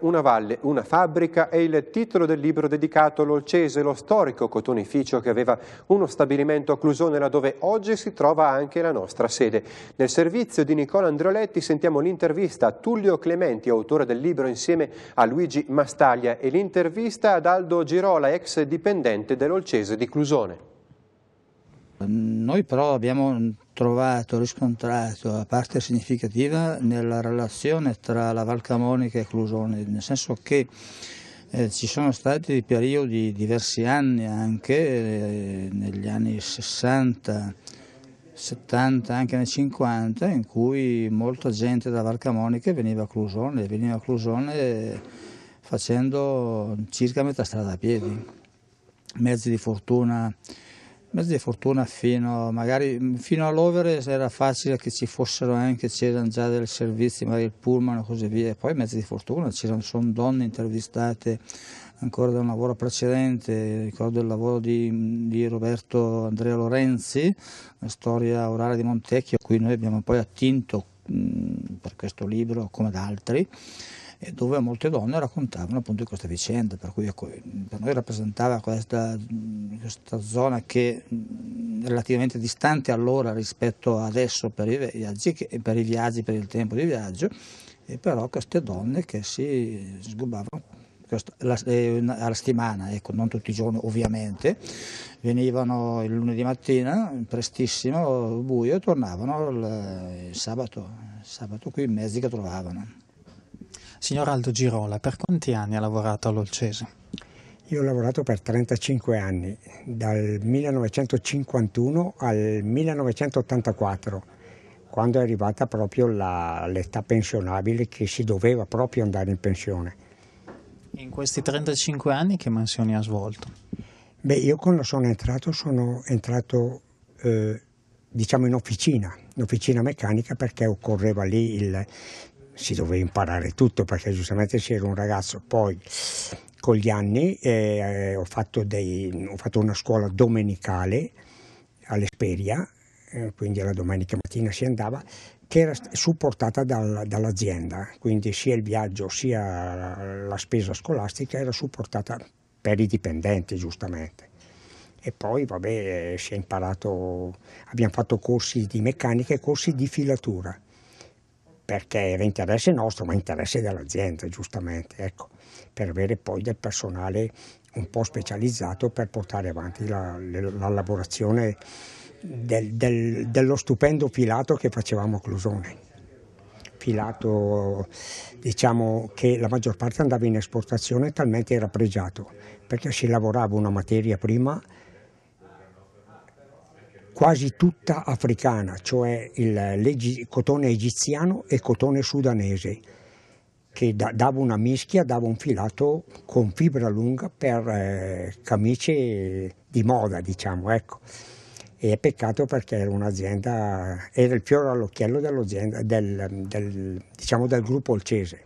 Una valle, una fabbrica è il titolo del libro dedicato all'Olcese, lo storico cotonificio che aveva uno stabilimento a Clusone, laddove oggi si trova anche la nostra sede. Nel servizio di Nicola Andreoletti sentiamo l'intervista a Tullio Clementi, autore del libro insieme a Luigi Mastaglia e l'intervista ad Aldo Girola, ex dipendente dell'Olcese di Clusone. Noi però abbiamo trovato, riscontrato a parte significativa nella relazione tra la Val Camonica e Clusone, nel senso che eh, ci sono stati periodi, diversi anni anche, eh, negli anni 60, 70, anche nei 50, in cui molta gente da Val Camonica veniva a Clusone, veniva a Clusone facendo circa metà strada a piedi, mezzi di fortuna mezzi di fortuna fino, magari, mm, fino all'Overes era facile che ci fossero anche, c'erano già dei servizi, magari il pullman e così via, poi mezzi di fortuna, c'erano sono donne intervistate ancora da un lavoro precedente, ricordo il lavoro di, di Roberto Andrea Lorenzi, la storia orale di Montecchio, a cui noi abbiamo poi attinto mh, mm, questo libro come ad altri, eh, dove molte donne raccontavano appunto questa vicenda, per cui ecco, per noi rappresentava questa, questa zona che relativamente distante allora rispetto adesso per i viaggi, per, i viaggi, per il tempo di viaggio, e però queste donne che si sgubavano la, eh, alla settimana, ecco, non tutti i giorni ovviamente, venivano il lunedì mattina, prestissimo, buio, e tornavano il, il sabato, sabato qui i mezzi che trovavano. Signor Aldo Girola, per quanti anni ha lavorato all'Olcese? Io ho lavorato per 35 anni, dal 1951 al 1984 quando è arrivata proprio l'età pensionabile che si doveva proprio andare in pensione. In questi 35 anni che mansioni ha svolto? Beh, io quando sono entrato sono entrato eh, diciamo in officina, in officina meccanica perché occorreva lì il, si doveva imparare tutto perché giustamente si era un ragazzo. Poi con gli anni eh, ho, fatto dei, ho, fatto una scuola domenicale all'Esperia eh, quindi la domenica mattina si andava, che era supportata dal, dall'azienda, quindi sia il viaggio sia la, la spesa scolastica era supportata per i dipendenti giustamente. E poi vabbè, eh, si è imparato, abbiamo fatto corsi di meccanica e corsi di filatura, perché era interesse nostro, ma interesse dell'azienda giustamente, ecco, per avere poi del personale un po' specializzato per portare avanti la, la, la lavorazione del, del, dello stupendo filato che facevamo a Clusone. Filato diciamo che la maggior parte andava in esportazione talmente era pregiato perché si lavorava una materia prima quasi tutta africana, cioè il cotone egiziano e cotone sudanese, che da, dava una mischia, dava un filato con fibra lunga per eh, camicie di moda, diciamo, ecco. E è peccato perché era un'azienda, era il fiore all'occhiello del, del, diciamo, del gruppo Olcese.